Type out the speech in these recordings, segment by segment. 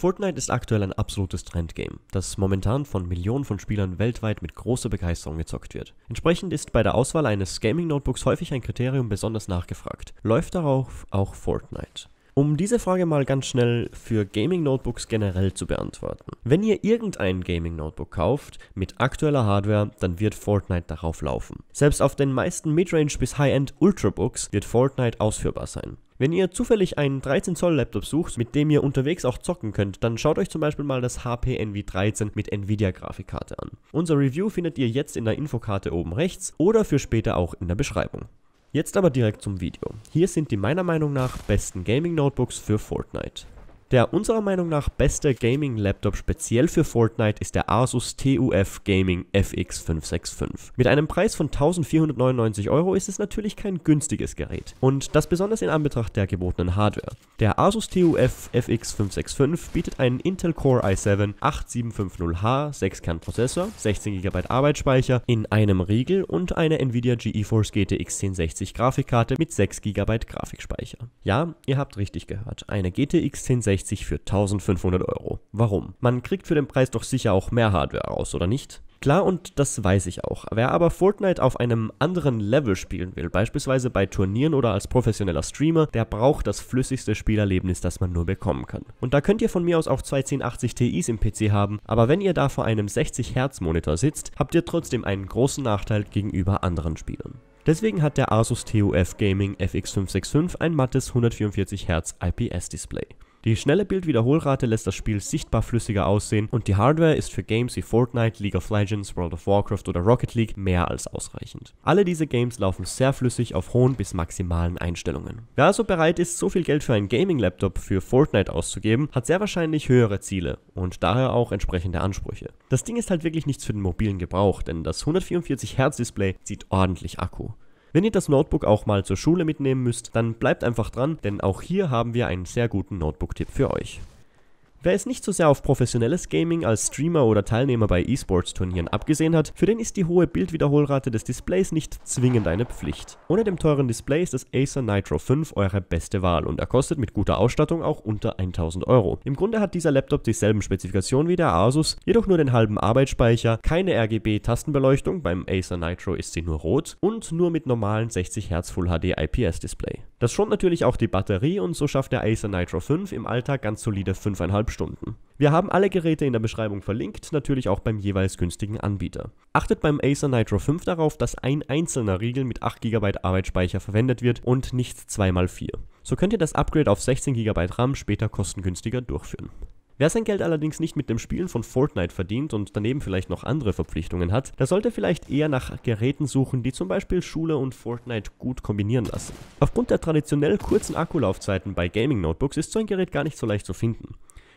Fortnite ist aktuell ein absolutes Trendgame, das momentan von Millionen von Spielern weltweit mit großer Begeisterung gezockt wird. Entsprechend ist bei der Auswahl eines Gaming-Notebooks häufig ein Kriterium besonders nachgefragt. Läuft darauf auch Fortnite? Um diese Frage mal ganz schnell für Gaming-Notebooks generell zu beantworten. Wenn ihr irgendein Gaming-Notebook kauft mit aktueller Hardware, dann wird Fortnite darauf laufen. Selbst auf den meisten Midrange bis High-End Ultrabooks wird Fortnite ausführbar sein. Wenn ihr zufällig einen 13 Zoll Laptop sucht, mit dem ihr unterwegs auch zocken könnt, dann schaut euch zum Beispiel mal das HP Envy 13 mit Nvidia Grafikkarte an. Unser Review findet ihr jetzt in der Infokarte oben rechts oder für später auch in der Beschreibung. Jetzt aber direkt zum Video. Hier sind die meiner Meinung nach besten Gaming Notebooks für Fortnite. Der unserer Meinung nach beste Gaming-Laptop speziell für Fortnite ist der Asus TUF Gaming FX565. Mit einem Preis von 1499 Euro ist es natürlich kein günstiges Gerät. Und das besonders in Anbetracht der gebotenen Hardware. Der Asus TUF FX565 bietet einen Intel Core i7 8750H 6-Kern-Prozessor, 16 GB Arbeitsspeicher in einem Riegel und eine Nvidia GeForce GTX 1060 Grafikkarte mit 6 GB Grafikspeicher. Ja, ihr habt richtig gehört, eine GTX 1060 n für 1500 Euro. Warum? Man kriegt für den Preis doch sicher auch mehr Hardware raus, oder nicht? Klar, und das weiß ich auch. Wer aber Fortnite auf einem anderen Level spielen will, beispielsweise bei Turnieren oder als professioneller Streamer, der braucht das flüssigste Spielerlebnis, das man nur bekommen kann. Und da könnt ihr von mir aus auch zwei 1080 Ti's im PC haben, aber wenn ihr da vor einem 60 Hertz monitor sitzt, habt ihr trotzdem einen großen Nachteil gegenüber anderen Spielern. Deswegen hat der Asus TUF Gaming FX565 ein mattes 144 Hertz IPS-Display. Die schnelle Bildwiederholrate lässt das Spiel sichtbar flüssiger aussehen und die Hardware ist für Games wie Fortnite, League of Legends, World of Warcraft oder Rocket League mehr als ausreichend. Alle diese Games laufen sehr flüssig auf hohen bis maximalen Einstellungen. Wer also bereit ist, so viel Geld für einen Gaming-Laptop für Fortnite auszugeben, hat sehr wahrscheinlich höhere Ziele und daher auch entsprechende Ansprüche. Das Ding ist halt wirklich nichts für den mobilen Gebrauch, denn das 144 Hz Display zieht ordentlich Akku. Wenn ihr das Notebook auch mal zur Schule mitnehmen müsst, dann bleibt einfach dran, denn auch hier haben wir einen sehr guten Notebook-Tipp für euch. Wer es nicht so sehr auf professionelles Gaming als Streamer oder Teilnehmer bei E-Sports-Turnieren abgesehen hat, für den ist die hohe Bildwiederholrate des Displays nicht zwingend eine Pflicht. Ohne dem teuren Display ist das Acer Nitro 5 eure beste Wahl und er kostet mit guter Ausstattung auch unter 1000 Euro. Im Grunde hat dieser Laptop dieselben Spezifikationen wie der Asus, jedoch nur den halben Arbeitsspeicher, keine RGB-Tastenbeleuchtung, beim Acer Nitro ist sie nur rot und nur mit normalen 60 Hz Full HD IPS Display. Das schont natürlich auch die Batterie und so schafft der Acer Nitro 5 im Alltag ganz solide 5,5 Stunden. Wir haben alle Geräte in der Beschreibung verlinkt, natürlich auch beim jeweils günstigen Anbieter. Achtet beim Acer Nitro 5 darauf, dass ein einzelner Riegel mit 8 GB Arbeitsspeicher verwendet wird und nicht 2x4. So könnt ihr das Upgrade auf 16 GB RAM später kostengünstiger durchführen. Wer sein Geld allerdings nicht mit dem Spielen von Fortnite verdient und daneben vielleicht noch andere Verpflichtungen hat, der sollte vielleicht eher nach Geräten suchen, die zum Beispiel Schule und Fortnite gut kombinieren lassen. Aufgrund der traditionell kurzen Akkulaufzeiten bei Gaming-Notebooks ist so ein Gerät gar nicht so leicht zu finden.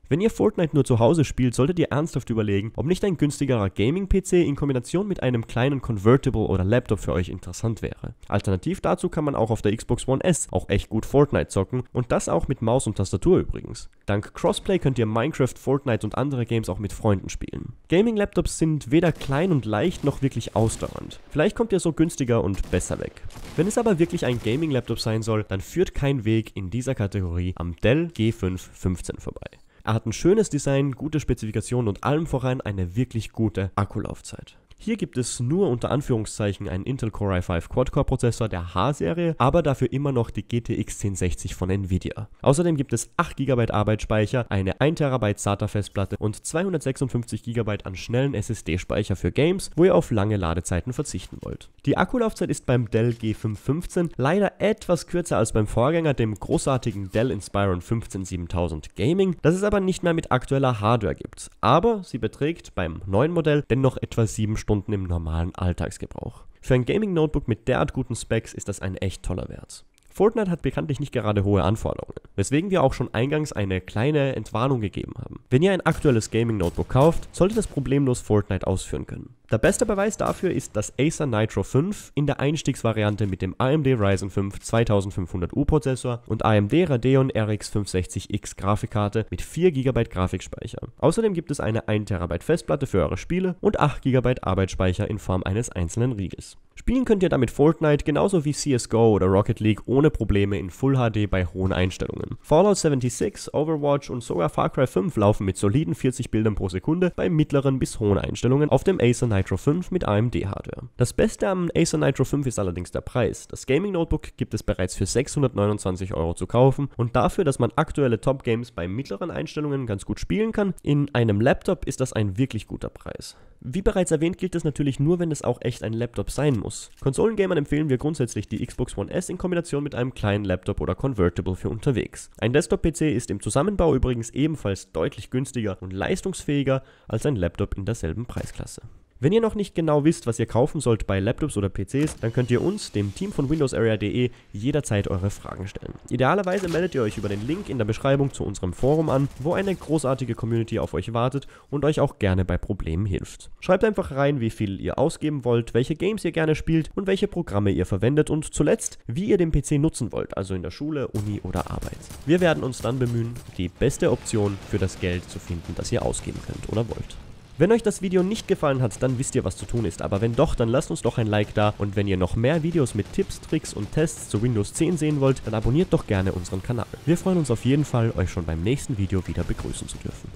Wenn ihr Fortnite nur zu Hause spielt, solltet ihr ernsthaft überlegen, ob nicht ein günstigerer Gaming-PC in Kombination mit einem kleinen Convertible oder Laptop für euch interessant wäre. Alternativ dazu kann man auch auf der Xbox One S auch echt gut Fortnite zocken und das auch mit Maus und Tastatur übrigens. Dank Crossplay könnt ihr Minecraft, Fortnite und andere Games auch mit Freunden spielen. Gaming-Laptops sind weder klein und leicht noch wirklich ausdauernd. Vielleicht kommt ihr so günstiger und besser weg. Wenn es aber wirklich ein Gaming-Laptop sein soll, dann führt kein Weg in dieser Kategorie am Dell G5 15 vorbei. Er hat ein schönes Design, gute Spezifikationen und allem voran eine wirklich gute Akkulaufzeit. Hier gibt es nur unter Anführungszeichen einen Intel Core i5 Quad-Core Prozessor der H-Serie, aber dafür immer noch die GTX 1060 von Nvidia. Außerdem gibt es 8 GB Arbeitsspeicher, eine 1 TB SATA Festplatte und 256 GB an schnellen SSD-Speicher für Games, wo ihr auf lange Ladezeiten verzichten wollt. Die Akkulaufzeit ist beim Dell G515 leider etwas kürzer als beim Vorgänger, dem großartigen Dell Inspiron 15 7000 Gaming, das es aber nicht mehr mit aktueller Hardware gibt. Aber sie beträgt beim neuen Modell dennoch etwa 7 Stunden eingebunden im normalen Alltagsgebrauch. Für ein Gaming-Notebook mit derart guten Specs ist das ein echt toller Wert. Fortnite hat bekanntlich nicht gerade hohe Anforderungen, weswegen wir auch schon eingangs eine kleine Entwarnung gegeben haben. Wenn ihr ein aktuelles Gaming-Notebook kauft, solltet ihr das problemlos Fortnite ausführen können. Der beste Beweis dafür ist das Acer Nitro 5 in der Einstiegsvariante mit dem AMD Ryzen 5 2500U Prozessor und AMD Radeon RX 560X Grafikkarte mit 4 GB Grafikspeicher. Außerdem gibt es eine 1 TB Festplatte für eure Spiele und 8 GB Arbeitsspeicher in Form eines einzelnen Riegels. Spielen könnt ihr damit Fortnite genauso wie CSGO oder Rocket League ohne Probleme in Full HD bei hohen Einstellungen. Fallout 76, Overwatch und sogar Far Cry 5 laufen mit soliden 40 Bildern pro Sekunde bei mittleren bis hohen Einstellungen auf dem Acer Nitro 5 mit AMD-Hardware. Das Beste am Acer Nitro 5 ist allerdings der Preis. Das Gaming-Notebook gibt es bereits für 629 Euro zu kaufen und dafür, dass man aktuelle Top-Games bei mittleren Einstellungen ganz gut spielen kann, in einem Laptop ist das ein wirklich guter Preis. Wie bereits erwähnt, gilt das natürlich nur, wenn es auch echt ein Laptop sein muss. Konsolengamern empfehlen wir grundsätzlich die Xbox One S in Kombination mit einem kleinen Laptop oder Convertible für unterwegs. Ein Desktop-PC ist im Zusammenbau übrigens ebenfalls deutlich günstiger und leistungsfähiger als ein Laptop in derselben Preisklasse. Wenn ihr noch nicht genau wisst, was ihr kaufen sollt bei Laptops oder PCs, dann könnt ihr uns, dem Team von windowsarea.de, jederzeit eure Fragen stellen. Idealerweise meldet ihr euch über den Link in der Beschreibung zu unserem Forum an, wo eine großartige Community auf euch wartet und euch auch gerne bei Problemen hilft. Schreibt einfach rein, wie viel ihr ausgeben wollt, welche Games ihr gerne spielt und welche Programme ihr verwendet und zuletzt, wie ihr den PC nutzen wollt, also in der Schule, Uni oder Arbeit. Wir werden uns dann bemühen, die beste Option für das Geld zu finden, das ihr ausgeben könnt oder wollt. Wenn euch das Video nicht gefallen hat, dann wisst ihr, was zu tun ist. Aber wenn doch, dann lasst uns doch ein Like da. Und wenn ihr noch mehr Videos mit Tipps, Tricks und Tests zu Windows 10 sehen wollt, dann abonniert doch gerne unseren Kanal. Wir freuen uns auf jeden Fall, euch schon beim nächsten Video wieder begrüßen zu dürfen.